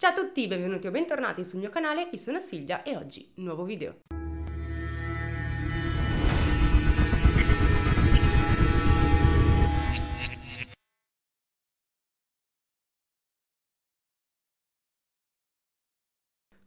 Ciao a tutti, benvenuti o bentornati sul mio canale, io sono Silvia e oggi nuovo video.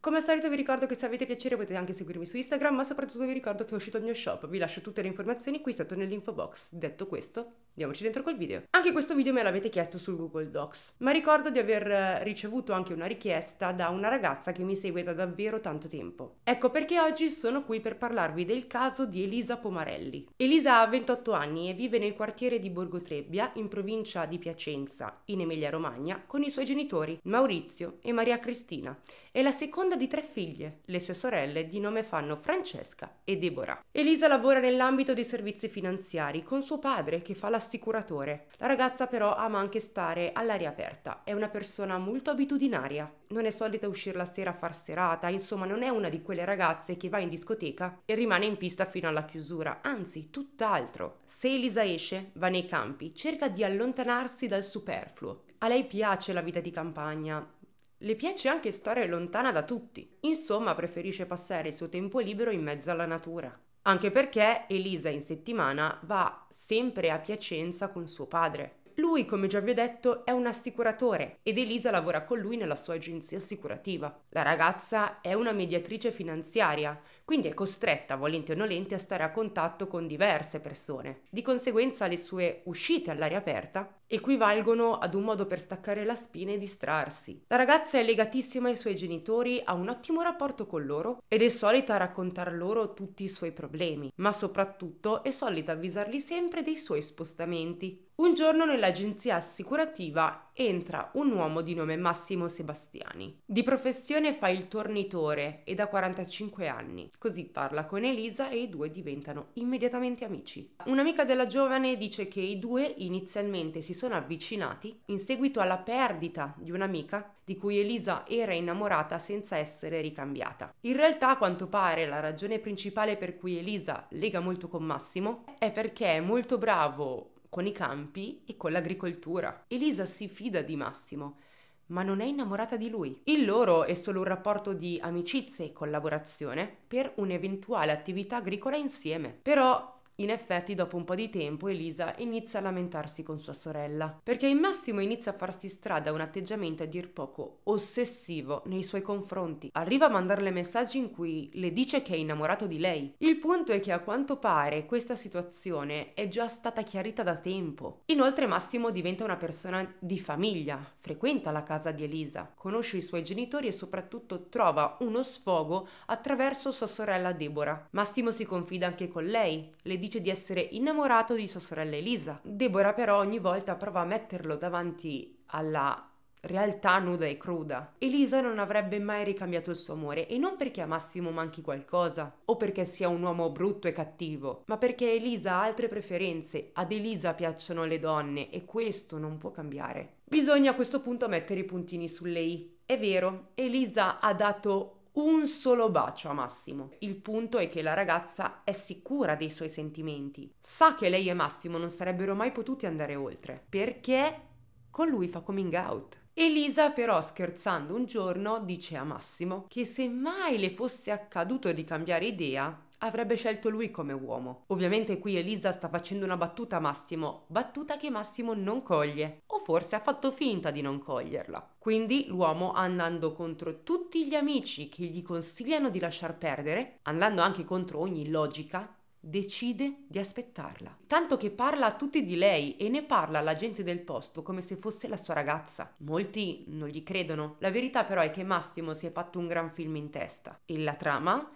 Come al solito vi ricordo che se avete piacere potete anche seguirmi su Instagram, ma soprattutto vi ricordo che è uscito il mio shop, vi lascio tutte le informazioni qui sotto nell'info box. Detto questo, andiamoci dentro col video. Anche questo video me l'avete chiesto sul Google Docs, ma ricordo di aver eh, ricevuto anche una richiesta da una ragazza che mi segue da davvero tanto tempo. Ecco perché oggi sono qui per parlarvi del caso di Elisa Pomarelli. Elisa ha 28 anni e vive nel quartiere di Borgo Trebbia, in provincia di Piacenza, in Emilia Romagna, con i suoi genitori Maurizio e Maria Cristina è la seconda di tre figlie. Le sue sorelle di nome fanno Francesca e Deborah. Elisa lavora nell'ambito dei servizi finanziari con suo padre che fa l'assicuratore. La ragazza però ama anche stare all'aria aperta. È una persona molto abitudinaria. Non è solita uscire la sera a far serata, insomma non è una di quelle ragazze che va in discoteca e rimane in pista fino alla chiusura, anzi tutt'altro. Se Elisa esce, va nei campi, cerca di allontanarsi dal superfluo. A lei piace la vita di campagna, le piace anche stare lontana da tutti, insomma preferisce passare il suo tempo libero in mezzo alla natura. Anche perché Elisa in settimana va sempre a Piacenza con suo padre. Lui, come già vi ho detto, è un assicuratore ed Elisa lavora con lui nella sua agenzia assicurativa. La ragazza è una mediatrice finanziaria, quindi è costretta, volente o nolente, a stare a contatto con diverse persone. Di conseguenza le sue uscite all'aria aperta equivalgono ad un modo per staccare la spina e distrarsi. La ragazza è legatissima ai suoi genitori, ha un ottimo rapporto con loro ed è solita raccontar loro tutti i suoi problemi, ma soprattutto è solita avvisarli sempre dei suoi spostamenti. Un giorno nell'agenzia assicurativa entra un uomo di nome Massimo Sebastiani. Di professione fa il tornitore e ha 45 anni. Così parla con Elisa e i due diventano immediatamente amici. Un'amica della giovane dice che i due inizialmente si sono avvicinati in seguito alla perdita di un'amica di cui Elisa era innamorata senza essere ricambiata. In realtà, a quanto pare, la ragione principale per cui Elisa lega molto con Massimo è perché è molto bravo con i campi e con l'agricoltura. Elisa si fida di Massimo, ma non è innamorata di lui. Il loro è solo un rapporto di amicizia e collaborazione per un'eventuale attività agricola insieme. Però in effetti, dopo un po' di tempo, Elisa inizia a lamentarsi con sua sorella, perché in Massimo inizia a farsi strada un atteggiamento a dir poco ossessivo nei suoi confronti. Arriva a mandarle messaggi in cui le dice che è innamorato di lei. Il punto è che a quanto pare questa situazione è già stata chiarita da tempo. Inoltre Massimo diventa una persona di famiglia, frequenta la casa di Elisa, conosce i suoi genitori e soprattutto trova uno sfogo attraverso sua sorella Deborah. Massimo si confida anche con lei, le dice di essere innamorato di sua sorella Elisa. Deborah però ogni volta prova a metterlo davanti alla realtà nuda e cruda. Elisa non avrebbe mai ricambiato il suo amore e non perché a Massimo manchi qualcosa o perché sia un uomo brutto e cattivo, ma perché Elisa ha altre preferenze, ad Elisa piacciono le donne e questo non può cambiare. Bisogna a questo punto mettere i puntini sulle i. È vero, Elisa ha dato un solo bacio a Massimo. Il punto è che la ragazza è sicura dei suoi sentimenti, sa che lei e Massimo non sarebbero mai potuti andare oltre, perché con lui fa coming out. Elisa però scherzando un giorno dice a Massimo che se mai le fosse accaduto di cambiare idea, avrebbe scelto lui come uomo. Ovviamente qui Elisa sta facendo una battuta a Massimo, battuta che Massimo non coglie, o forse ha fatto finta di non coglierla. Quindi l'uomo, andando contro tutti gli amici che gli consigliano di lasciar perdere, andando anche contro ogni logica, decide di aspettarla. Tanto che parla a tutti di lei e ne parla alla gente del posto come se fosse la sua ragazza. Molti non gli credono. La verità però è che Massimo si è fatto un gran film in testa e la trama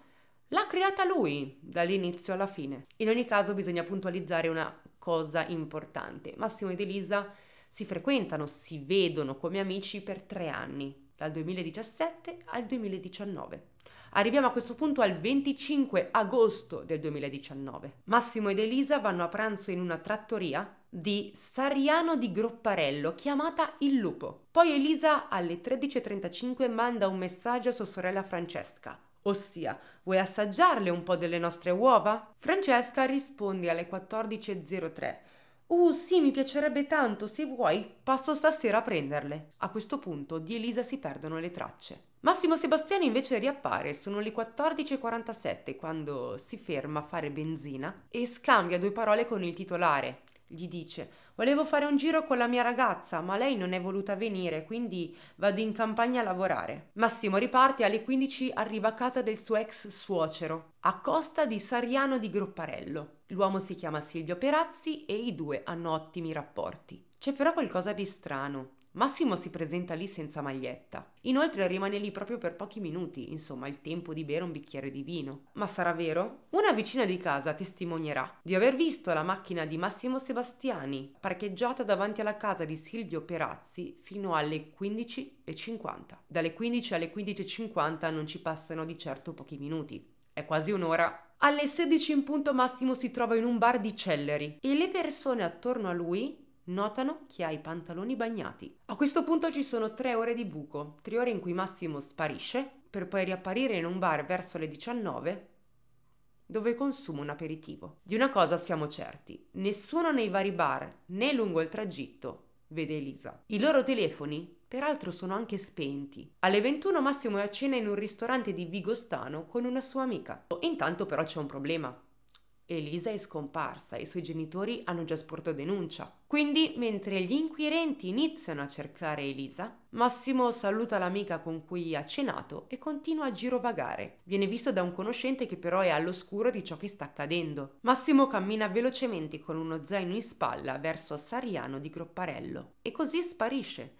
L'ha creata lui dall'inizio alla fine. In ogni caso bisogna puntualizzare una cosa importante. Massimo ed Elisa si frequentano, si vedono come amici per tre anni, dal 2017 al 2019. Arriviamo a questo punto al 25 agosto del 2019. Massimo ed Elisa vanno a pranzo in una trattoria di Sariano di Gropparello, chiamata Il Lupo. Poi Elisa alle 13.35 manda un messaggio a sua sorella Francesca. Ossia, vuoi assaggiarle un po' delle nostre uova? Francesca risponde alle 14.03. Uh sì, mi piacerebbe tanto, se vuoi passo stasera a prenderle. A questo punto di Elisa si perdono le tracce. Massimo Sebastiani invece riappare, sono le 14.47 quando si ferma a fare benzina e scambia due parole con il titolare. Gli dice Volevo fare un giro con la mia ragazza, ma lei non è voluta venire, quindi vado in campagna a lavorare. Massimo riparte e alle 15 arriva a casa del suo ex suocero, a costa di Sariano di Grupparello. L'uomo si chiama Silvio Perazzi e i due hanno ottimi rapporti. C'è però qualcosa di strano. Massimo si presenta lì senza maglietta. Inoltre rimane lì proprio per pochi minuti, insomma il tempo di bere un bicchiere di vino. Ma sarà vero? Una vicina di casa testimonierà di aver visto la macchina di Massimo Sebastiani parcheggiata davanti alla casa di Silvio Perazzi fino alle 15.50. Dalle 15 alle 15.50 non ci passano di certo pochi minuti. È quasi un'ora alle 16 in punto Massimo si trova in un bar di Celleri e le persone attorno a lui Notano che ha i pantaloni bagnati. A questo punto ci sono tre ore di buco, tre ore in cui Massimo sparisce per poi riapparire in un bar verso le 19 dove consuma un aperitivo. Di una cosa siamo certi, nessuno nei vari bar né lungo il tragitto vede Elisa. I loro telefoni peraltro sono anche spenti. Alle 21 Massimo è a cena in un ristorante di Vigostano con una sua amica. Intanto però c'è un problema. Elisa è scomparsa e i suoi genitori hanno già sporto denuncia. Quindi, mentre gli inquirenti iniziano a cercare Elisa, Massimo saluta l'amica con cui ha cenato e continua a girovagare. Viene visto da un conoscente che però è all'oscuro di ciò che sta accadendo. Massimo cammina velocemente con uno zaino in spalla verso Sariano di Gropparello e così sparisce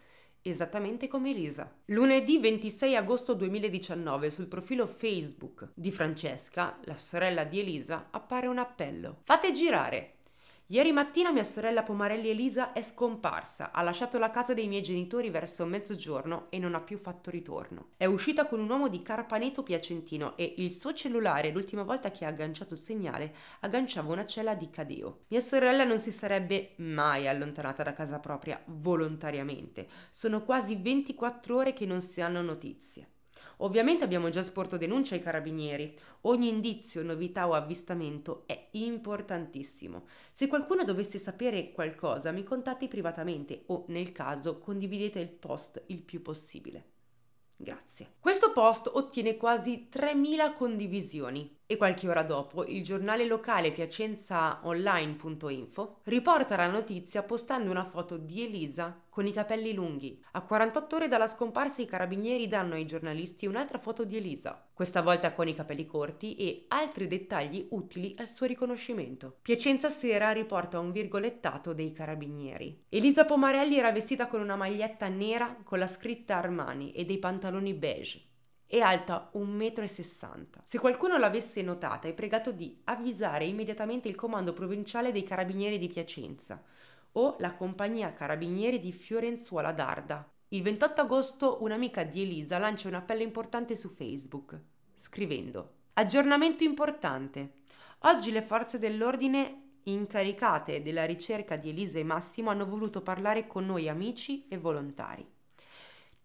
esattamente come Elisa. Lunedì 26 agosto 2019 sul profilo Facebook di Francesca, la sorella di Elisa, appare un appello. Fate girare Ieri mattina mia sorella Pomarelli Elisa è scomparsa, ha lasciato la casa dei miei genitori verso mezzogiorno e non ha più fatto ritorno. È uscita con un uomo di Carpaneto Piacentino e il suo cellulare, l'ultima volta che ha agganciato il segnale, agganciava una cella di Cadeo. Mia sorella non si sarebbe mai allontanata da casa propria volontariamente. Sono quasi 24 ore che non si hanno notizie. Ovviamente abbiamo già sporto denuncia ai carabinieri. Ogni indizio, novità o avvistamento è importantissimo. Se qualcuno dovesse sapere qualcosa, mi contatti privatamente o, nel caso, condividete il post il più possibile. Grazie. Questo post ottiene quasi 3.000 condivisioni e qualche ora dopo il giornale locale piacenzaonline.info riporta la notizia postando una foto di Elisa con i capelli lunghi. A 48 ore dalla scomparsa i carabinieri danno ai giornalisti un'altra foto di Elisa, questa volta con i capelli corti e altri dettagli utili al suo riconoscimento. Piacenza Sera riporta un virgolettato dei carabinieri. Elisa Pomarelli era vestita con una maglietta nera con la scritta Armani e dei pantaloni beige è alta 1,60 m. Se qualcuno l'avesse notata è pregato di avvisare immediatamente il comando provinciale dei carabinieri di Piacenza o la compagnia carabinieri di Fiorenzuola d'Arda. Il 28 agosto un'amica di Elisa lancia un appello importante su Facebook, scrivendo Aggiornamento importante. Oggi le forze dell'ordine incaricate della ricerca di Elisa e Massimo hanno voluto parlare con noi amici e volontari.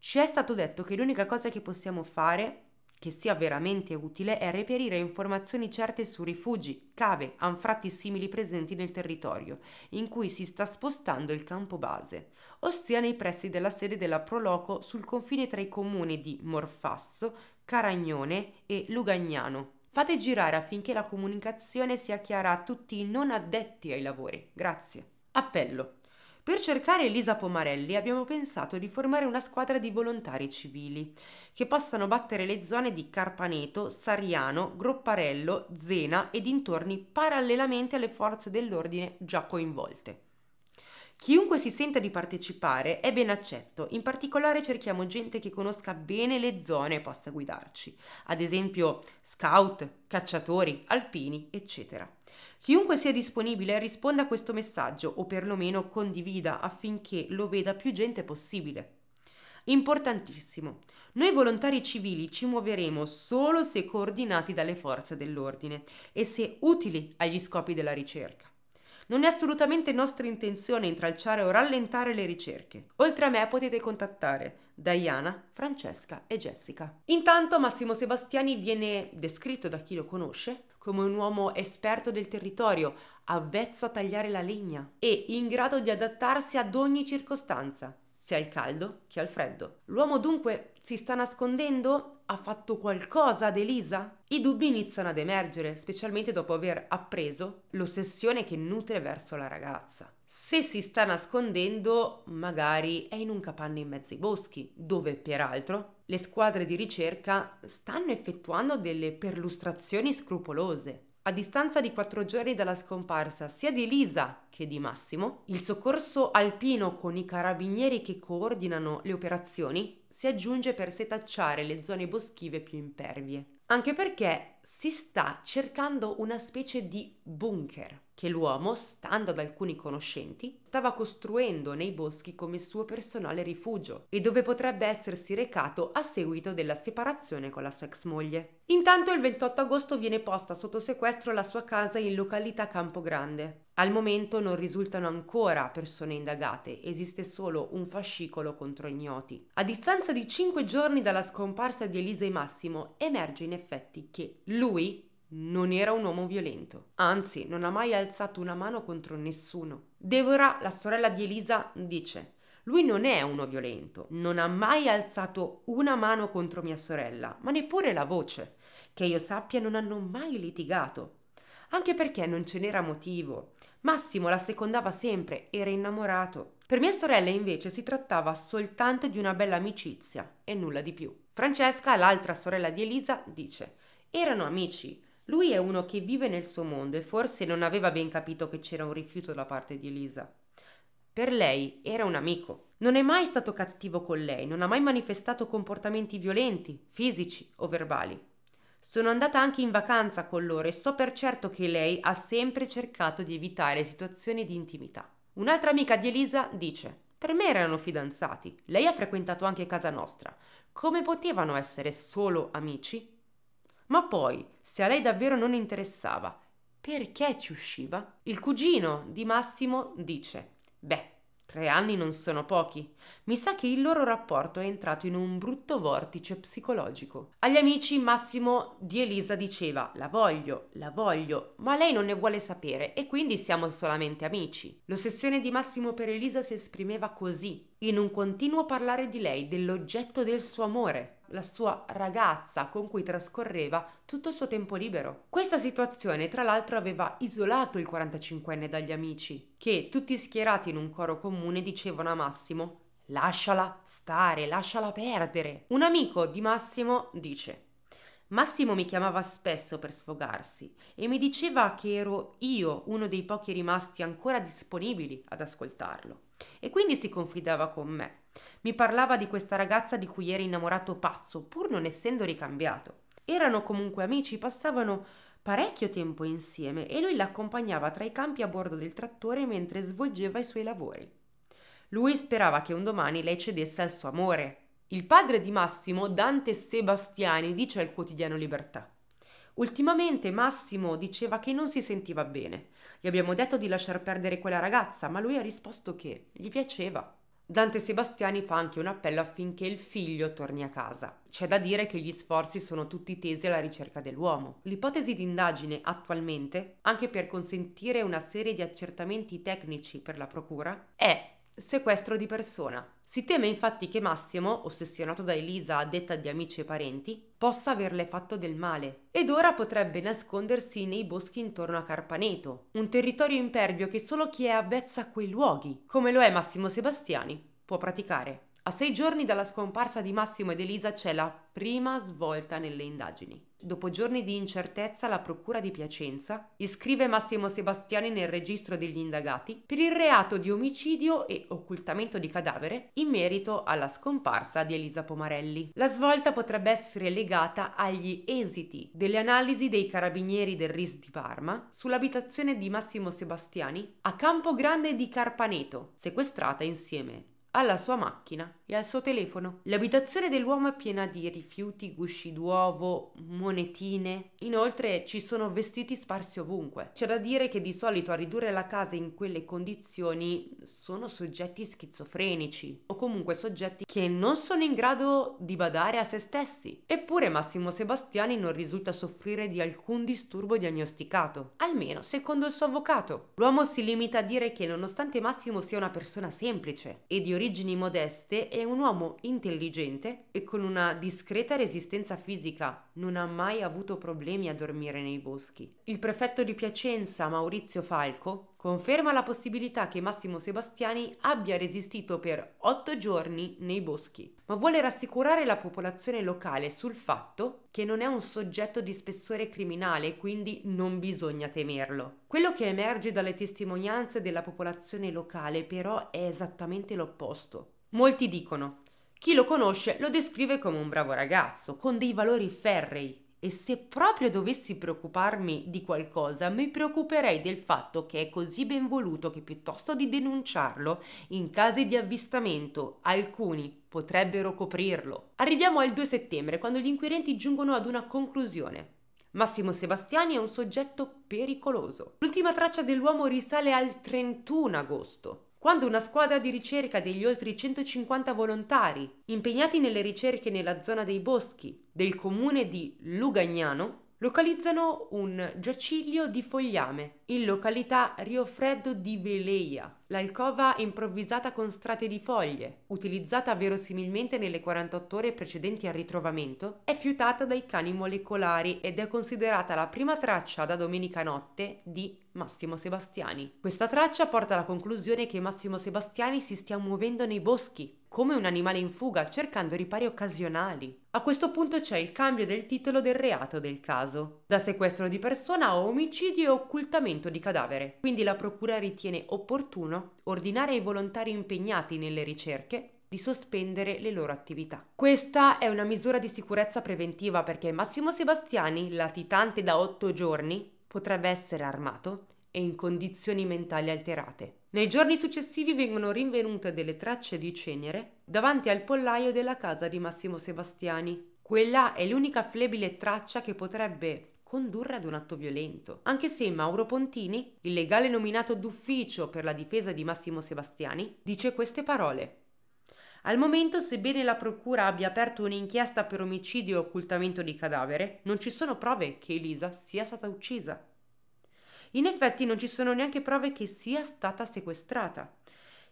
Ci è stato detto che l'unica cosa che possiamo fare, che sia veramente utile, è reperire informazioni certe su rifugi, cave, anfratti simili presenti nel territorio in cui si sta spostando il campo base, ossia nei pressi della sede della Proloco sul confine tra i comuni di Morfasso, Caragnone e Lugagnano. Fate girare affinché la comunicazione sia chiara a tutti i non addetti ai lavori. Grazie. Appello. Per cercare Elisa Pomarelli abbiamo pensato di formare una squadra di volontari civili che possano battere le zone di Carpaneto, Sariano, Gropparello, Zena e dintorni parallelamente alle forze dell'ordine già coinvolte. Chiunque si senta di partecipare è ben accetto, in particolare cerchiamo gente che conosca bene le zone e possa guidarci, ad esempio scout, cacciatori, alpini, eccetera. Chiunque sia disponibile risponda a questo messaggio o perlomeno condivida affinché lo veda più gente possibile. Importantissimo. Noi volontari civili ci muoveremo solo se coordinati dalle forze dell'ordine e se utili agli scopi della ricerca. Non è assolutamente nostra intenzione intralciare o rallentare le ricerche. Oltre a me potete contattare Diana, Francesca e Jessica. Intanto Massimo Sebastiani viene descritto da chi lo conosce come un uomo esperto del territorio, avvezzo a tagliare la legna e in grado di adattarsi ad ogni circostanza, sia al caldo che al freddo. L'uomo dunque si sta nascondendo? Ha fatto qualcosa ad Elisa? I dubbi iniziano ad emergere, specialmente dopo aver appreso l'ossessione che nutre verso la ragazza. Se si sta nascondendo, magari è in un capanno in mezzo ai boschi, dove peraltro le squadre di ricerca stanno effettuando delle perlustrazioni scrupolose. A distanza di quattro giorni dalla scomparsa sia di Lisa che di Massimo, il soccorso alpino con i carabinieri che coordinano le operazioni si aggiunge per setacciare le zone boschive più impervie anche perché si sta cercando una specie di bunker che l'uomo, stando ad alcuni conoscenti, stava costruendo nei boschi come suo personale rifugio e dove potrebbe essersi recato a seguito della separazione con la sua ex moglie. Intanto il 28 agosto viene posta sotto sequestro la sua casa in località Campogrande. Al momento non risultano ancora persone indagate, esiste solo un fascicolo contro ignoti. A distanza di 5 giorni dalla scomparsa di Elisa e Massimo, emerge in effetti che lui non era un uomo violento, anzi non ha mai alzato una mano contro nessuno. Deborah, la sorella di Elisa, dice lui non è uno violento, non ha mai alzato una mano contro mia sorella, ma neppure la voce. Che io sappia non hanno mai litigato, anche perché non ce n'era motivo. Massimo la secondava sempre, era innamorato. Per mia sorella invece si trattava soltanto di una bella amicizia e nulla di più. Francesca, l'altra sorella di Elisa, dice erano amici. Lui è uno che vive nel suo mondo e forse non aveva ben capito che c'era un rifiuto da parte di Elisa. Per lei era un amico. Non è mai stato cattivo con lei, non ha mai manifestato comportamenti violenti, fisici o verbali. Sono andata anche in vacanza con loro e so per certo che lei ha sempre cercato di evitare situazioni di intimità. Un'altra amica di Elisa dice: Per me erano fidanzati, lei ha frequentato anche casa nostra. Come potevano essere solo amici? Ma poi, se a lei davvero non interessava, perché ci usciva? Il cugino di Massimo dice: Beh, Tre anni non sono pochi. Mi sa che il loro rapporto è entrato in un brutto vortice psicologico. Agli amici Massimo di Elisa diceva la voglio, la voglio, ma lei non ne vuole sapere e quindi siamo solamente amici. L'ossessione di Massimo per Elisa si esprimeva così, in un continuo parlare di lei, dell'oggetto del suo amore la sua ragazza con cui trascorreva tutto il suo tempo libero. Questa situazione tra l'altro aveva isolato il 45enne dagli amici, che tutti schierati in un coro comune dicevano a Massimo Lasciala stare, lasciala perdere. Un amico di Massimo dice Massimo mi chiamava spesso per sfogarsi e mi diceva che ero io uno dei pochi rimasti ancora disponibili ad ascoltarlo. E quindi si confidava con me. Mi parlava di questa ragazza di cui era innamorato pazzo, pur non essendo ricambiato. Erano comunque amici, passavano parecchio tempo insieme e lui l'accompagnava tra i campi a bordo del trattore mentre svolgeva i suoi lavori. Lui sperava che un domani lei cedesse al suo amore, il padre di Massimo, Dante Sebastiani, dice al quotidiano Libertà. Ultimamente Massimo diceva che non si sentiva bene. Gli abbiamo detto di lasciar perdere quella ragazza, ma lui ha risposto che gli piaceva. Dante Sebastiani fa anche un appello affinché il figlio torni a casa. C'è da dire che gli sforzi sono tutti tesi alla ricerca dell'uomo. L'ipotesi di indagine attualmente, anche per consentire una serie di accertamenti tecnici per la procura, è Sequestro di persona. Si teme infatti che Massimo, ossessionato da Elisa a detta di amici e parenti, possa averle fatto del male ed ora potrebbe nascondersi nei boschi intorno a Carpaneto, un territorio impervio che solo chi è avvezza a quei luoghi, come lo è Massimo Sebastiani, può praticare. A sei giorni dalla scomparsa di Massimo ed Elisa c'è la prima svolta nelle indagini. Dopo giorni di incertezza, la Procura di Piacenza iscrive Massimo Sebastiani nel registro degli indagati per il reato di omicidio e occultamento di cadavere in merito alla scomparsa di Elisa Pomarelli. La svolta potrebbe essere legata agli esiti delle analisi dei carabinieri del RIS di Parma sull'abitazione di Massimo Sebastiani a Campo Grande di Carpaneto, sequestrata insieme alla sua macchina e al suo telefono. L'abitazione dell'uomo è piena di rifiuti, gusci d'uovo, monetine. Inoltre ci sono vestiti sparsi ovunque. C'è da dire che di solito a ridurre la casa in quelle condizioni sono soggetti schizofrenici o comunque soggetti che non sono in grado di badare a se stessi. Eppure Massimo Sebastiani non risulta soffrire di alcun disturbo diagnosticato, almeno secondo il suo avvocato. L'uomo si limita a dire che nonostante Massimo sia una persona semplice e di origine origini modeste, è un uomo intelligente e con una discreta resistenza fisica non ha mai avuto problemi a dormire nei boschi. Il prefetto di Piacenza, Maurizio Falco, conferma la possibilità che Massimo Sebastiani abbia resistito per otto giorni nei boschi, ma vuole rassicurare la popolazione locale sul fatto che non è un soggetto di spessore criminale, quindi non bisogna temerlo. Quello che emerge dalle testimonianze della popolazione locale però è esattamente l'opposto. Molti dicono chi lo conosce lo descrive come un bravo ragazzo, con dei valori ferrei. E se proprio dovessi preoccuparmi di qualcosa, mi preoccuperei del fatto che è così ben voluto che piuttosto di denunciarlo, in caso di avvistamento, alcuni potrebbero coprirlo. Arriviamo al 2 settembre, quando gli inquirenti giungono ad una conclusione. Massimo Sebastiani è un soggetto pericoloso. L'ultima traccia dell'uomo risale al 31 agosto quando una squadra di ricerca degli oltre 150 volontari impegnati nelle ricerche nella zona dei boschi del comune di Lugagnano localizzano un giaciglio di fogliame in località Rio Freddo di Veleia, l'alcova improvvisata con strate di foglie, utilizzata verosimilmente nelle 48 ore precedenti al ritrovamento, è fiutata dai cani molecolari ed è considerata la prima traccia da domenica notte di Massimo Sebastiani. Questa traccia porta alla conclusione che Massimo Sebastiani si stia muovendo nei boschi come un animale in fuga cercando ripari occasionali. A questo punto c'è il cambio del titolo del reato del caso, da sequestro di persona a omicidio e occultamento di cadavere. Quindi la procura ritiene opportuno ordinare ai volontari impegnati nelle ricerche di sospendere le loro attività. Questa è una misura di sicurezza preventiva perché Massimo Sebastiani, latitante da otto giorni, potrebbe essere armato e in condizioni mentali alterate. Nei giorni successivi vengono rinvenute delle tracce di cenere davanti al pollaio della casa di Massimo Sebastiani. Quella è l'unica flebile traccia che potrebbe condurre ad un atto violento, anche se Mauro Pontini, il legale nominato d'ufficio per la difesa di Massimo Sebastiani, dice queste parole. Al momento, sebbene la Procura abbia aperto un'inchiesta per omicidio e occultamento di cadavere, non ci sono prove che Elisa sia stata uccisa. In effetti non ci sono neanche prove che sia stata sequestrata,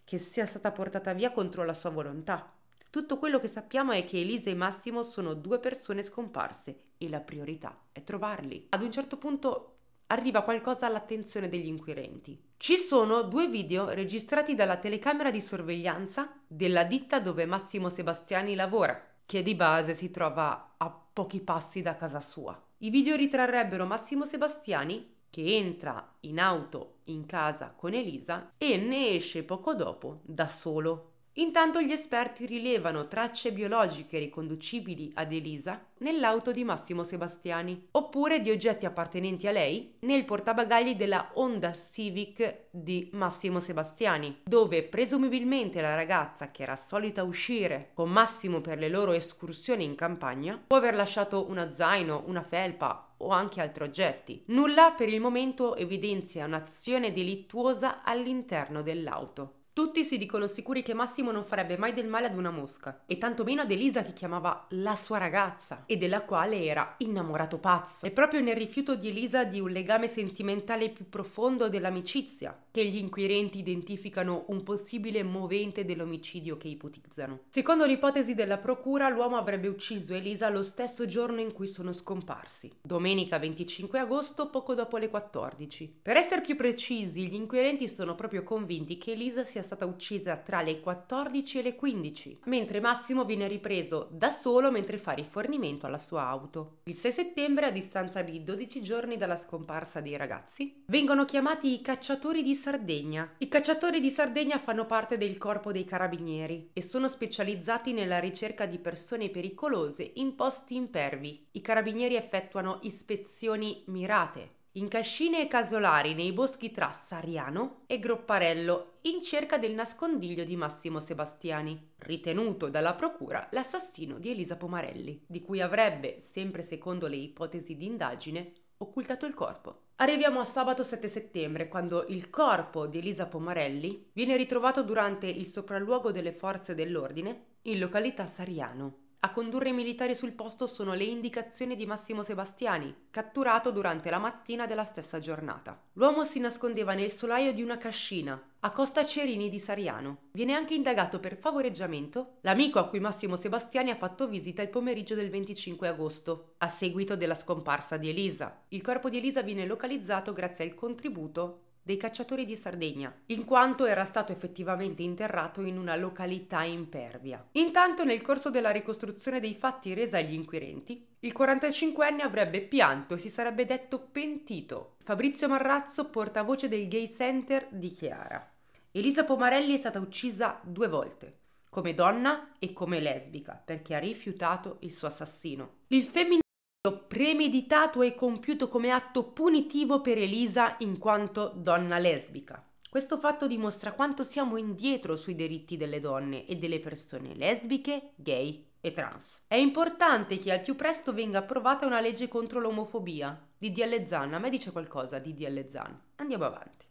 che sia stata portata via contro la sua volontà. Tutto quello che sappiamo è che Elisa e Massimo sono due persone scomparse e la priorità è trovarli. Ad un certo punto arriva qualcosa all'attenzione degli inquirenti. Ci sono due video registrati dalla telecamera di sorveglianza della ditta dove Massimo Sebastiani lavora, che di base si trova a pochi passi da casa sua. I video ritrarrebbero Massimo Sebastiani che entra in auto in casa con Elisa e ne esce poco dopo da solo. Intanto gli esperti rilevano tracce biologiche riconducibili ad Elisa nell'auto di Massimo Sebastiani, oppure di oggetti appartenenti a lei nel portabagagli della Honda Civic di Massimo Sebastiani, dove presumibilmente la ragazza che era solita uscire con Massimo per le loro escursioni in campagna può aver lasciato uno zaino, una felpa o anche altri oggetti. Nulla per il momento evidenzia un'azione delittuosa all'interno dell'auto. Tutti si dicono sicuri che Massimo non farebbe mai del male ad una mosca, e tantomeno ad Elisa che chiamava la sua ragazza, e della quale era innamorato pazzo. È proprio nel rifiuto di Elisa di un legame sentimentale più profondo dell'amicizia che gli inquirenti identificano un possibile movente dell'omicidio che ipotizzano. Secondo l'ipotesi della procura, l'uomo avrebbe ucciso Elisa lo stesso giorno in cui sono scomparsi, domenica 25 agosto, poco dopo le 14. Per essere più precisi, gli inquirenti sono proprio convinti che Elisa sia sia stata uccisa tra le 14 e le 15, mentre Massimo viene ripreso da solo mentre fa rifornimento alla sua auto. Il 6 settembre, a distanza di 12 giorni dalla scomparsa dei ragazzi, vengono chiamati i cacciatori di Sardegna. I cacciatori di Sardegna fanno parte del corpo dei carabinieri e sono specializzati nella ricerca di persone pericolose in posti impervi. I carabinieri effettuano ispezioni mirate in cascine e casolari nei boschi tra Sariano e Gropparello in cerca del nascondiglio di Massimo Sebastiani, ritenuto dalla procura l'assassino di Elisa Pomarelli, di cui avrebbe, sempre secondo le ipotesi di indagine, occultato il corpo. Arriviamo a sabato 7 settembre, quando il corpo di Elisa Pomarelli viene ritrovato durante il sopralluogo delle forze dell'ordine in località Sariano. A condurre i militari sul posto sono le indicazioni di Massimo Sebastiani, catturato durante la mattina della stessa giornata. L'uomo si nascondeva nel solaio di una cascina, a Costa Cerini di Sariano. Viene anche indagato per favoreggiamento l'amico a cui Massimo Sebastiani ha fatto visita il pomeriggio del 25 agosto, a seguito della scomparsa di Elisa. Il corpo di Elisa viene localizzato grazie al contributo dei cacciatori di Sardegna, in quanto era stato effettivamente interrato in una località impervia. Intanto, nel corso della ricostruzione dei fatti resa agli inquirenti, il 45enne avrebbe pianto e si sarebbe detto pentito. Fabrizio Marrazzo, portavoce del Gay Center, dichiara: Elisa Pomarelli è stata uccisa due volte come donna e come lesbica, perché ha rifiutato il suo assassino. Il femminile premeditato e compiuto come atto punitivo per Elisa in quanto donna lesbica. Questo fatto dimostra quanto siamo indietro sui diritti delle donne e delle persone lesbiche, gay e trans. È importante che al più presto venga approvata una legge contro l'omofobia. DDL Zan, a me dice qualcosa DDL Zan. Andiamo avanti.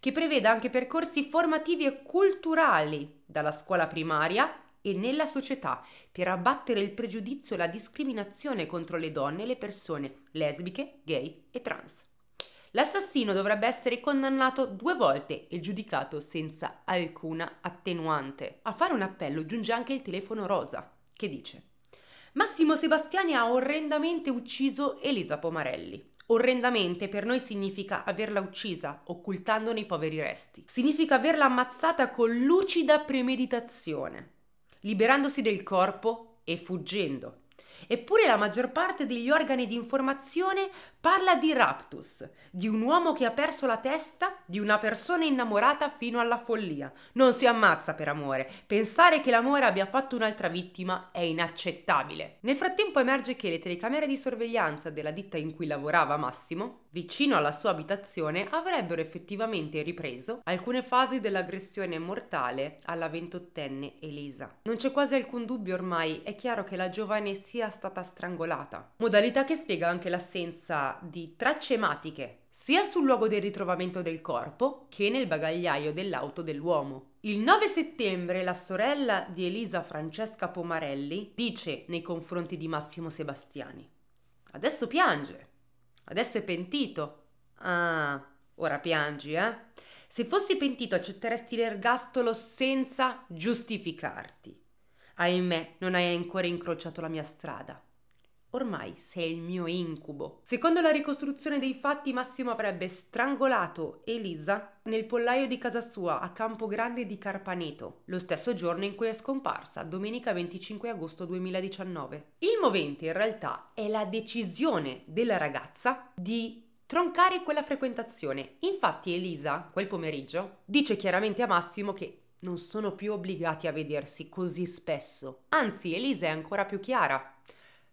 Che preveda anche percorsi formativi e culturali, dalla scuola primaria e nella società per abbattere il pregiudizio e la discriminazione contro le donne e le persone lesbiche, gay e trans. L'assassino dovrebbe essere condannato due volte e giudicato senza alcuna attenuante. A fare un appello giunge anche il telefono rosa, che dice Massimo Sebastiani ha orrendamente ucciso Elisa Pomarelli. Orrendamente per noi significa averla uccisa, occultandone i poveri resti. Significa averla ammazzata con lucida premeditazione liberandosi del corpo e fuggendo. Eppure la maggior parte degli organi di informazione parla di raptus, di un uomo che ha perso la testa, di una persona innamorata fino alla follia. Non si ammazza per amore. Pensare che l'amore abbia fatto un'altra vittima è inaccettabile. Nel frattempo emerge che le telecamere di sorveglianza della ditta in cui lavorava Massimo vicino alla sua abitazione, avrebbero effettivamente ripreso alcune fasi dell'aggressione mortale alla ventottenne Elisa. Non c'è quasi alcun dubbio ormai, è chiaro che la giovane sia stata strangolata, modalità che spiega anche l'assenza di tracce ematiche sia sul luogo del ritrovamento del corpo che nel bagagliaio dell'auto dell'uomo. Il 9 settembre la sorella di Elisa Francesca Pomarelli dice nei confronti di Massimo Sebastiani Adesso piange, Adesso è pentito. Ah, ora piangi, eh? Se fossi pentito accetteresti l'ergastolo senza giustificarti. Ahimè, non hai ancora incrociato la mia strada. Ormai sei il mio incubo. Secondo la ricostruzione dei fatti, Massimo avrebbe strangolato Elisa nel pollaio di casa sua a Campo Grande di Carpaneto, lo stesso giorno in cui è scomparsa, domenica 25 agosto 2019. Il movente in realtà è la decisione della ragazza di troncare quella frequentazione. Infatti Elisa, quel pomeriggio, dice chiaramente a Massimo che non sono più obbligati a vedersi così spesso. Anzi, Elisa è ancora più chiara.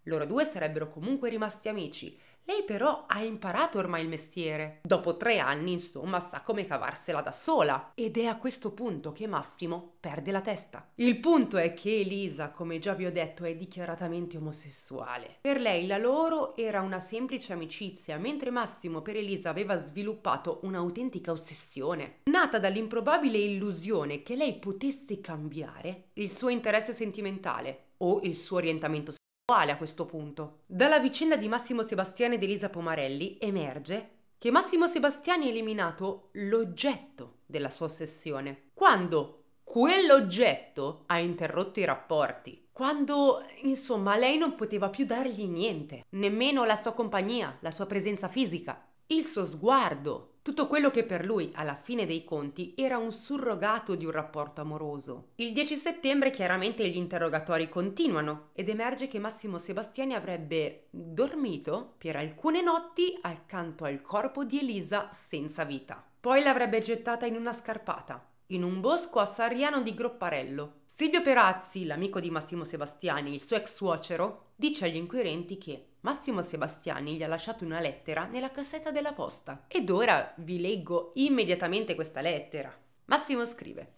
Loro due sarebbero comunque rimasti amici. Lei però ha imparato ormai il mestiere. Dopo tre anni, insomma, sa come cavarsela da sola. Ed è a questo punto che Massimo perde la testa. Il punto è che Elisa, come già vi ho detto, è dichiaratamente omosessuale. Per lei la loro era una semplice amicizia, mentre Massimo per Elisa aveva sviluppato un'autentica ossessione. Nata dall'improbabile illusione che lei potesse cambiare il suo interesse sentimentale o il suo orientamento uguale a questo punto. Dalla vicenda di Massimo Sebastiani ed Elisa Pomarelli emerge che Massimo Sebastiani ha eliminato l'oggetto della sua ossessione, quando quell'oggetto ha interrotto i rapporti, quando insomma lei non poteva più dargli niente, nemmeno la sua compagnia, la sua presenza fisica, il suo sguardo, tutto quello che per lui, alla fine dei conti, era un surrogato di un rapporto amoroso. Il 10 settembre chiaramente gli interrogatori continuano ed emerge che Massimo Sebastiani avrebbe dormito per alcune notti accanto al corpo di Elisa senza vita. Poi l'avrebbe gettata in una scarpata in un bosco a Sarriano di Gropparello. Silvio Perazzi, l'amico di Massimo Sebastiani, il suo ex suocero, dice agli inquirenti che Massimo Sebastiani gli ha lasciato una lettera nella cassetta della posta. Ed ora vi leggo immediatamente questa lettera. Massimo scrive: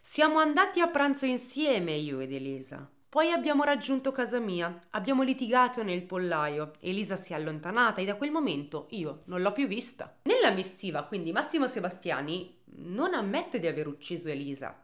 Siamo andati a pranzo insieme io ed Elisa. Poi abbiamo raggiunto casa mia, abbiamo litigato nel pollaio, Elisa si è allontanata e da quel momento io non l'ho più vista. Nella missiva, quindi Massimo Sebastiani non ammette di aver ucciso Elisa,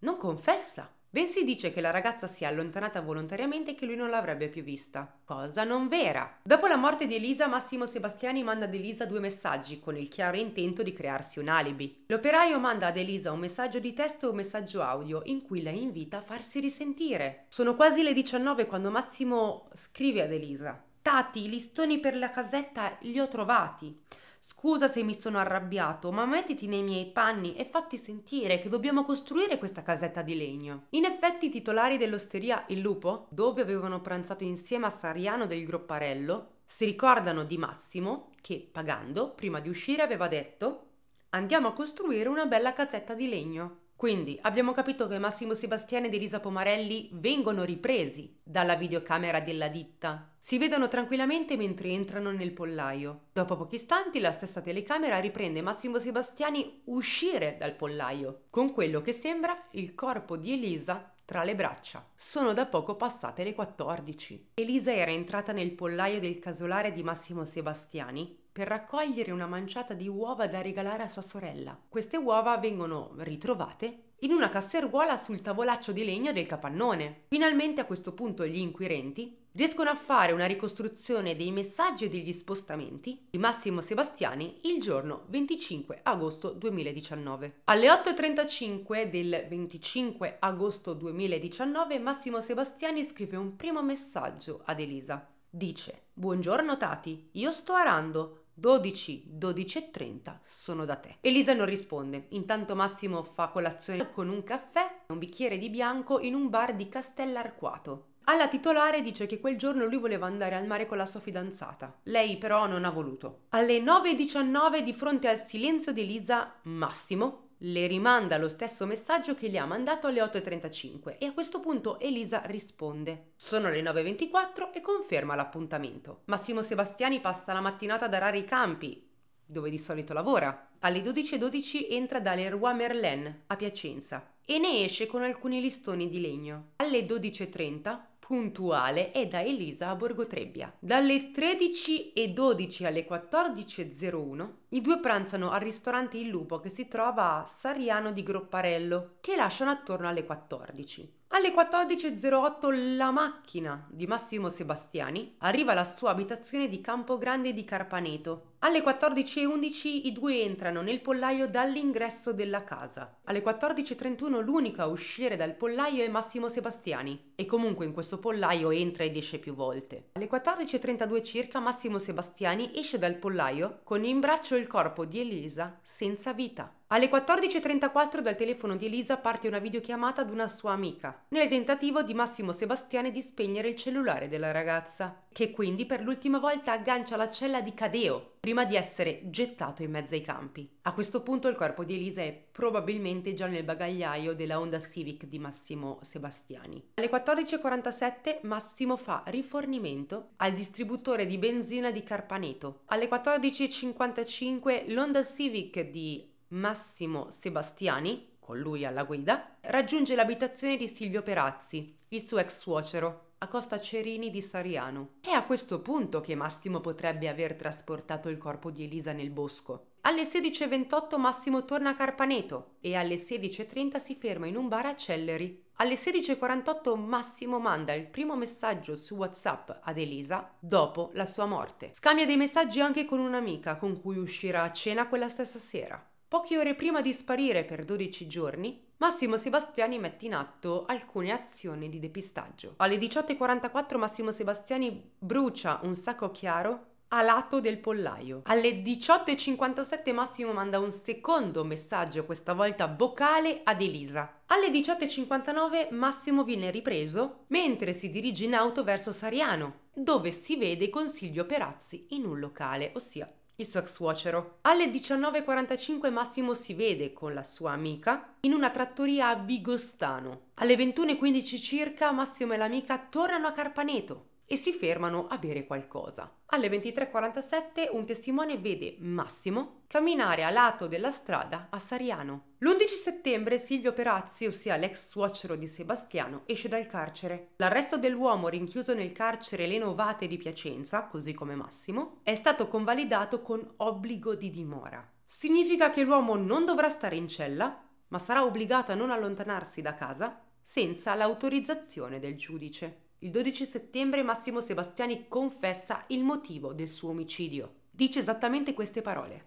non confessa, bensì dice che la ragazza si è allontanata volontariamente e che lui non l'avrebbe più vista, cosa non vera. Dopo la morte di Elisa, Massimo Sebastiani manda ad Elisa due messaggi con il chiaro intento di crearsi un alibi. L'operaio manda ad Elisa un messaggio di testo e un messaggio audio in cui la invita a farsi risentire. Sono quasi le 19 quando Massimo scrive ad Elisa. Tati, i listoni per la casetta li ho trovati. Scusa se mi sono arrabbiato, ma mettiti nei miei panni e fatti sentire che dobbiamo costruire questa casetta di legno. In effetti i titolari dell'osteria Il Lupo, dove avevano pranzato insieme a Sariano del Gropparello, si ricordano di Massimo che, pagando, prima di uscire aveva detto Andiamo a costruire una bella casetta di legno. Quindi abbiamo capito che Massimo Sebastiani ed Elisa Pomarelli vengono ripresi dalla videocamera della ditta. Si vedono tranquillamente mentre entrano nel pollaio. Dopo pochi istanti la stessa telecamera riprende Massimo Sebastiani uscire dal pollaio, con quello che sembra il corpo di Elisa tra le braccia. Sono da poco passate le 14. Elisa era entrata nel pollaio del casolare di Massimo Sebastiani per raccogliere una manciata di uova da regalare a sua sorella. Queste uova vengono ritrovate in una casseruola sul tavolaccio di legno del capannone. Finalmente a questo punto gli inquirenti riescono a fare una ricostruzione dei messaggi e degli spostamenti di Massimo Sebastiani il giorno 25 agosto 2019. Alle 8.35 del 25 agosto 2019 Massimo Sebastiani scrive un primo messaggio ad Elisa. Dice, buongiorno Tati, io sto arando, 12, 12 e 30 sono da te. Elisa non risponde, intanto Massimo fa colazione con un caffè e un bicchiere di bianco in un bar di Castellarquato. Alla titolare dice che quel giorno lui voleva andare al mare con la sua fidanzata. Lei però non ha voluto. Alle 9.19 di fronte al silenzio di Elisa, Massimo le rimanda lo stesso messaggio che le ha mandato alle 8.35 e a questo punto Elisa risponde. Sono le 9.24 e conferma l'appuntamento. Massimo Sebastiani passa la mattinata ad arare i campi, dove di solito lavora. Alle 12.12 entra da Roi Merlin a Piacenza e ne esce con alcuni listoni di legno. Alle 12.30 puntuale è da Elisa a Borgo Trebbia. Dalle 13.12 alle 14.01 i due pranzano al ristorante Il Lupo che si trova a Sariano di Gropparello, che lasciano attorno alle 14. Alle 14.08 la macchina di Massimo Sebastiani arriva alla sua abitazione di Campo Grande di Carpaneto. Alle 14.11 i due entrano nel pollaio dall'ingresso della casa. Alle 14.31 l'unico a uscire dal pollaio è Massimo Sebastiani e comunque in questo pollaio entra ed esce più volte. Alle 14.32 circa Massimo Sebastiani esce dal pollaio con in braccio il corpo di Elisa senza vita. Alle 14.34 dal telefono di Elisa parte una videochiamata ad una sua amica, nel tentativo di Massimo Sebastiani di spegnere il cellulare della ragazza, che quindi per l'ultima volta aggancia la cella di Cadeo prima di essere gettato in mezzo ai campi. A questo punto il corpo di Elisa è probabilmente già nel bagagliaio della Honda Civic di Massimo Sebastiani. Alle 14.47 Massimo fa rifornimento al distributore di benzina di Carpaneto. Alle 14.55 l'Honda Civic di Massimo Sebastiani, con lui alla guida, raggiunge l'abitazione di Silvio Perazzi, il suo ex suocero, a Costa Cerini di Sariano. È a questo punto che Massimo potrebbe aver trasportato il corpo di Elisa nel bosco. Alle 16.28 Massimo torna a Carpaneto e alle 16.30 si ferma in un bar a Celleri. Alle 16.48 Massimo manda il primo messaggio su WhatsApp ad Elisa dopo la sua morte. Scambia dei messaggi anche con un'amica con cui uscirà a cena quella stessa sera. Poche ore prima di sparire per 12 giorni, Massimo Sebastiani mette in atto alcune azioni di depistaggio. Alle 18.44 Massimo Sebastiani brucia un sacco chiaro a lato del pollaio. Alle 18.57 Massimo manda un secondo messaggio, questa volta vocale, ad Elisa. Alle 18.59 Massimo viene ripreso mentre si dirige in auto verso Sariano, dove si vede Consiglio Perazzi in un locale, ossia il suo ex suocero. Alle 19.45 Massimo si vede con la sua amica in una trattoria a Vigostano. Alle 21.15 circa Massimo e l'amica tornano a Carpaneto e si fermano a bere qualcosa. Alle 23.47 un testimone vede Massimo camminare a lato della strada a Sariano. L'11 settembre Silvio Perazzi, ossia l'ex suocero di Sebastiano, esce dal carcere. L'arresto dell'uomo rinchiuso nel carcere Le Novate di Piacenza, così come Massimo, è stato convalidato con obbligo di dimora. Significa che l'uomo non dovrà stare in cella, ma sarà obbligato a non allontanarsi da casa senza l'autorizzazione del giudice. Il 12 settembre Massimo Sebastiani confessa il motivo del suo omicidio. Dice esattamente queste parole.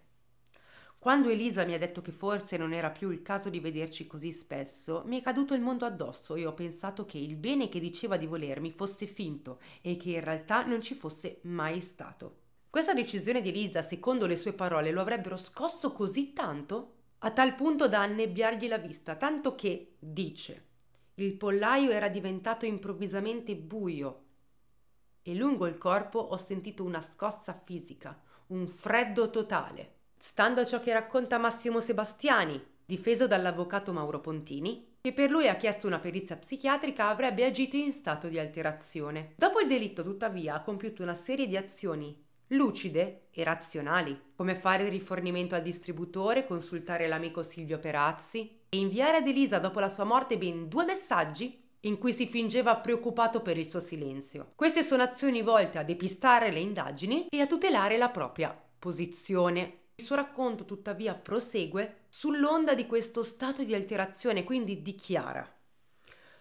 Quando Elisa mi ha detto che forse non era più il caso di vederci così spesso, mi è caduto il mondo addosso e ho pensato che il bene che diceva di volermi fosse finto e che in realtà non ci fosse mai stato. Questa decisione di Elisa, secondo le sue parole, lo avrebbero scosso così tanto, a tal punto da annebbiargli la vista, tanto che, dice, il pollaio era diventato improvvisamente buio e lungo il corpo ho sentito una scossa fisica, un freddo totale. Stando a ciò che racconta Massimo Sebastiani, difeso dall'avvocato Mauro Pontini, che per lui ha chiesto una perizia psichiatrica, avrebbe agito in stato di alterazione. Dopo il delitto, tuttavia, ha compiuto una serie di azioni lucide e razionali, come fare il rifornimento al distributore, consultare l'amico Silvio Perazzi e inviare ad Elisa dopo la sua morte ben due messaggi in cui si fingeva preoccupato per il suo silenzio. Queste sono azioni volte a depistare le indagini e a tutelare la propria posizione. Il suo racconto tuttavia prosegue sull'onda di questo stato di alterazione, quindi dichiara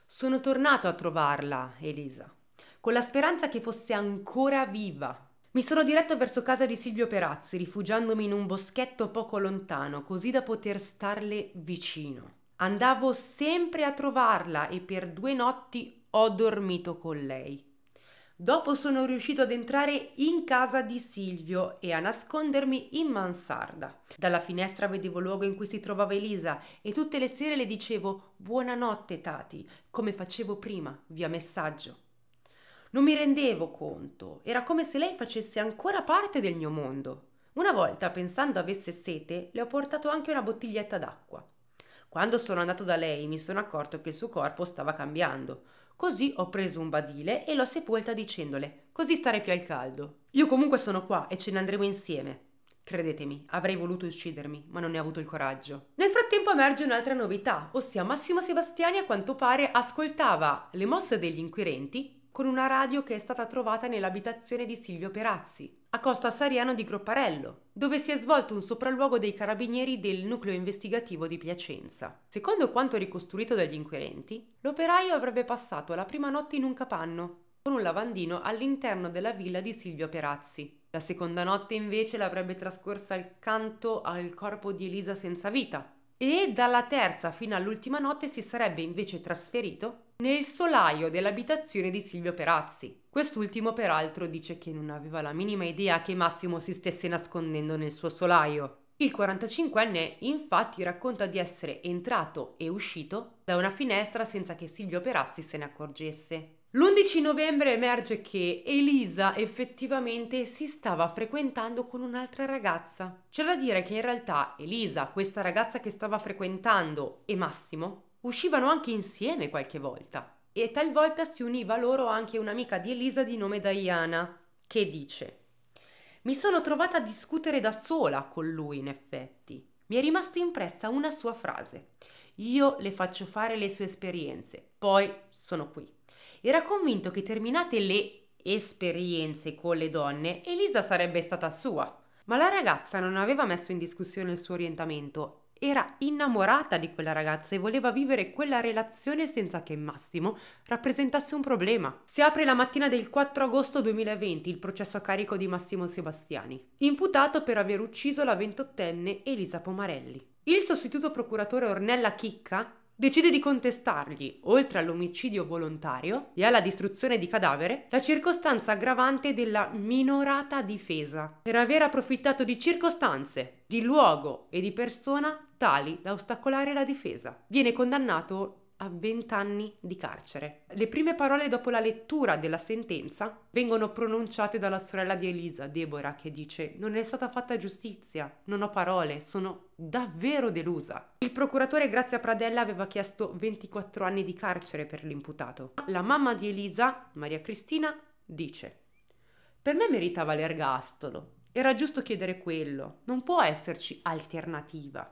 sono tornato a trovarla, Elisa, con la speranza che fosse ancora viva mi sono diretto verso casa di Silvio Perazzi, rifugiandomi in un boschetto poco lontano, così da poter starle vicino. Andavo sempre a trovarla e per due notti ho dormito con lei. Dopo sono riuscito ad entrare in casa di Silvio e a nascondermi in mansarda. Dalla finestra vedevo il luogo in cui si trovava Elisa e tutte le sere le dicevo buonanotte Tati, come facevo prima via messaggio. Non mi rendevo conto, era come se lei facesse ancora parte del mio mondo. Una volta, pensando avesse sete, le ho portato anche una bottiglietta d'acqua. Quando sono andato da lei mi sono accorto che il suo corpo stava cambiando. Così ho preso un badile e l'ho sepolta dicendole: Così starei più al caldo. Io comunque sono qua e ce ne andremo insieme. Credetemi, avrei voluto uccidermi, ma non ne ho avuto il coraggio. Nel frattempo emerge un'altra novità, ossia Massimo Sebastiani a quanto pare ascoltava le mosse degli inquirenti con una radio che è stata trovata nell'abitazione di Silvio Perazzi, a Costa Sariano di Gropparello, dove si è svolto un sopralluogo dei carabinieri del nucleo investigativo di Piacenza. Secondo quanto ricostruito dagli inquirenti, l'operaio avrebbe passato la prima notte in un capanno, con un lavandino all'interno della villa di Silvio Perazzi. La seconda notte invece l'avrebbe trascorsa accanto al corpo di Elisa senza vita, e dalla terza fino all'ultima notte si sarebbe invece trasferito nel solaio dell'abitazione di Silvio Perazzi. Quest'ultimo peraltro dice che non aveva la minima idea che Massimo si stesse nascondendo nel suo solaio. Il 45enne infatti racconta di essere entrato e uscito da una finestra senza che Silvio Perazzi se ne accorgesse. L'11 novembre emerge che Elisa effettivamente si stava frequentando con un'altra ragazza. C'è da dire che in realtà Elisa, questa ragazza che stava frequentando, e Massimo Uscivano anche insieme qualche volta e talvolta si univa loro anche un'amica di Elisa di nome Diana, che dice Mi sono trovata a discutere da sola con lui in effetti. Mi è rimasta impressa una sua frase. Io le faccio fare le sue esperienze, poi sono qui. Era convinto che terminate le esperienze con le donne, Elisa sarebbe stata sua. Ma la ragazza non aveva messo in discussione il suo orientamento era innamorata di quella ragazza e voleva vivere quella relazione senza che Massimo rappresentasse un problema. Si apre la mattina del 4 agosto 2020 il processo a carico di Massimo Sebastiani, imputato per aver ucciso la 28enne Elisa Pomarelli. Il sostituto procuratore Ornella Chicca decide di contestargli, oltre all'omicidio volontario e alla distruzione di cadavere, la circostanza aggravante della minorata difesa, per aver approfittato di circostanze, di luogo e di persona tali da ostacolare la difesa. Viene condannato a 20 anni di carcere. Le prime parole dopo la lettura della sentenza vengono pronunciate dalla sorella di Elisa, Deborah, che dice non è stata fatta giustizia, non ho parole, sono davvero delusa. Il procuratore Grazia Pradella aveva chiesto 24 anni di carcere per l'imputato. La mamma di Elisa, Maria Cristina, dice per me meritava l'ergastolo, era giusto chiedere quello, non può esserci alternativa.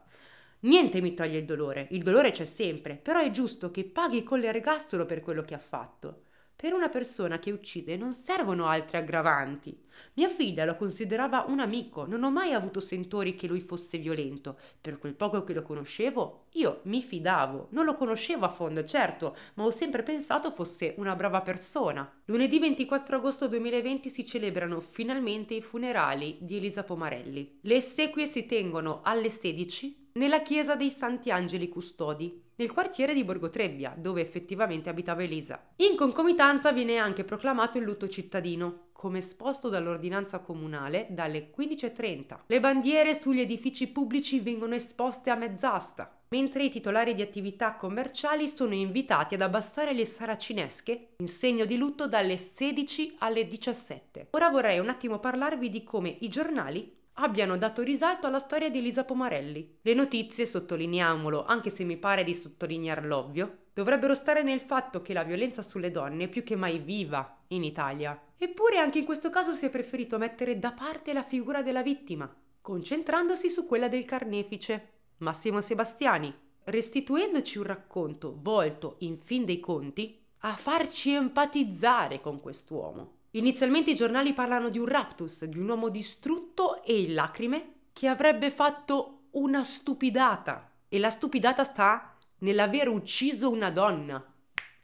Niente mi toglie il dolore, il dolore c'è sempre, però è giusto che paghi con l'ergastolo per quello che ha fatto. Per una persona che uccide non servono altri aggravanti. Mia figlia lo considerava un amico, non ho mai avuto sentori che lui fosse violento. Per quel poco che lo conoscevo, io mi fidavo. Non lo conoscevo a fondo, certo, ma ho sempre pensato fosse una brava persona. Lunedì 24 agosto 2020 si celebrano finalmente i funerali di Elisa Pomarelli. Le esequie si tengono alle 16 nella chiesa dei Santi Angeli Custodi nel quartiere di Borgo Trebbia, dove effettivamente abitava Elisa. In concomitanza viene anche proclamato il lutto cittadino, come esposto dall'ordinanza comunale dalle 15.30. Le bandiere sugli edifici pubblici vengono esposte a mezz'asta, mentre i titolari di attività commerciali sono invitati ad abbassare le saracinesche in segno di lutto dalle 16 alle 17. Ora vorrei un attimo parlarvi di come i giornali abbiano dato risalto alla storia di Elisa Pomarelli. Le notizie, sottolineiamolo, anche se mi pare di sottolinear l'ovvio, dovrebbero stare nel fatto che la violenza sulle donne è più che mai viva in Italia. Eppure anche in questo caso si è preferito mettere da parte la figura della vittima, concentrandosi su quella del carnefice, Massimo Sebastiani, restituendoci un racconto volto, in fin dei conti, a farci empatizzare con quest'uomo. Inizialmente i giornali parlano di un raptus, di un uomo distrutto e in lacrime che avrebbe fatto una stupidata. E la stupidata sta nell'aver ucciso una donna.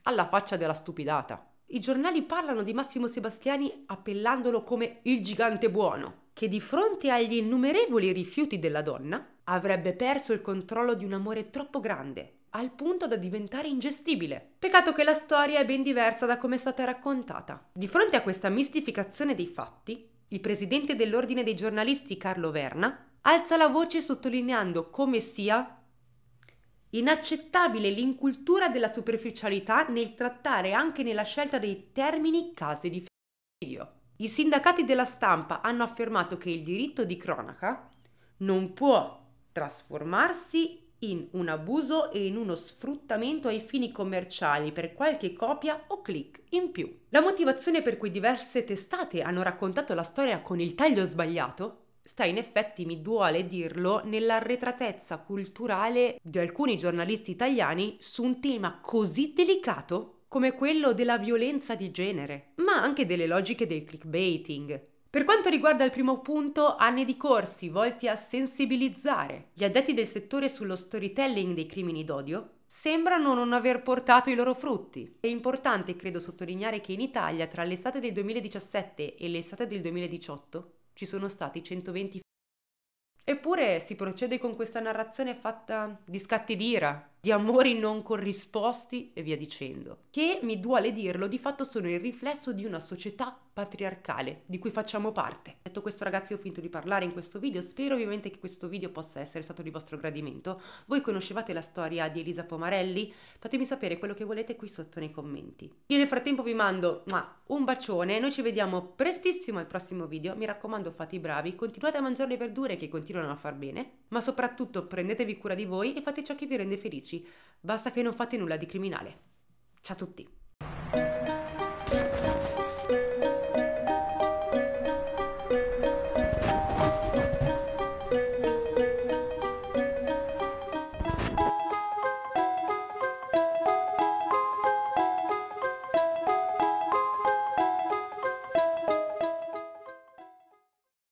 Alla faccia della stupidata. I giornali parlano di Massimo Sebastiani appellandolo come il gigante buono, che di fronte agli innumerevoli rifiuti della donna avrebbe perso il controllo di un amore troppo grande al punto da diventare ingestibile. Peccato che la storia è ben diversa da come è stata raccontata. Di fronte a questa mistificazione dei fatti, il presidente dell'Ordine dei giornalisti Carlo Verna alza la voce sottolineando come sia inaccettabile l'incultura della superficialità nel trattare anche nella scelta dei termini casi di femminicidio. I sindacati della stampa hanno affermato che il diritto di cronaca non può trasformarsi in un abuso e in uno sfruttamento ai fini commerciali per qualche copia o click in più. La motivazione per cui diverse testate hanno raccontato la storia con il taglio sbagliato sta in effetti, mi duole dirlo, nell'arretratezza culturale di alcuni giornalisti italiani su un tema così delicato come quello della violenza di genere, ma anche delle logiche del clickbaiting, per quanto riguarda il primo punto, anni di corsi volti a sensibilizzare gli addetti del settore sullo storytelling dei crimini d'odio sembrano non aver portato i loro frutti. È importante, credo, sottolineare che in Italia tra l'estate del 2017 e l'estate del 2018 ci sono stati 120 Eppure si procede con questa narrazione fatta di scatti d'ira, di amori non corrisposti e via dicendo, che, mi duole dirlo, di fatto sono il riflesso di una società patriarcale di cui facciamo parte. Detto questo ragazzi ho finito di parlare in questo video, spero ovviamente che questo video possa essere stato di vostro gradimento. Voi conoscevate la storia di Elisa Pomarelli? Fatemi sapere quello che volete qui sotto nei commenti. Io nel frattempo vi mando un bacione, noi ci vediamo prestissimo al prossimo video, mi raccomando fate i bravi, continuate a mangiare le verdure che continuano a far bene, ma soprattutto prendetevi cura di voi e fate ciò che vi rende felici felici, basta che non fate nulla di criminale. Ciao a tutti!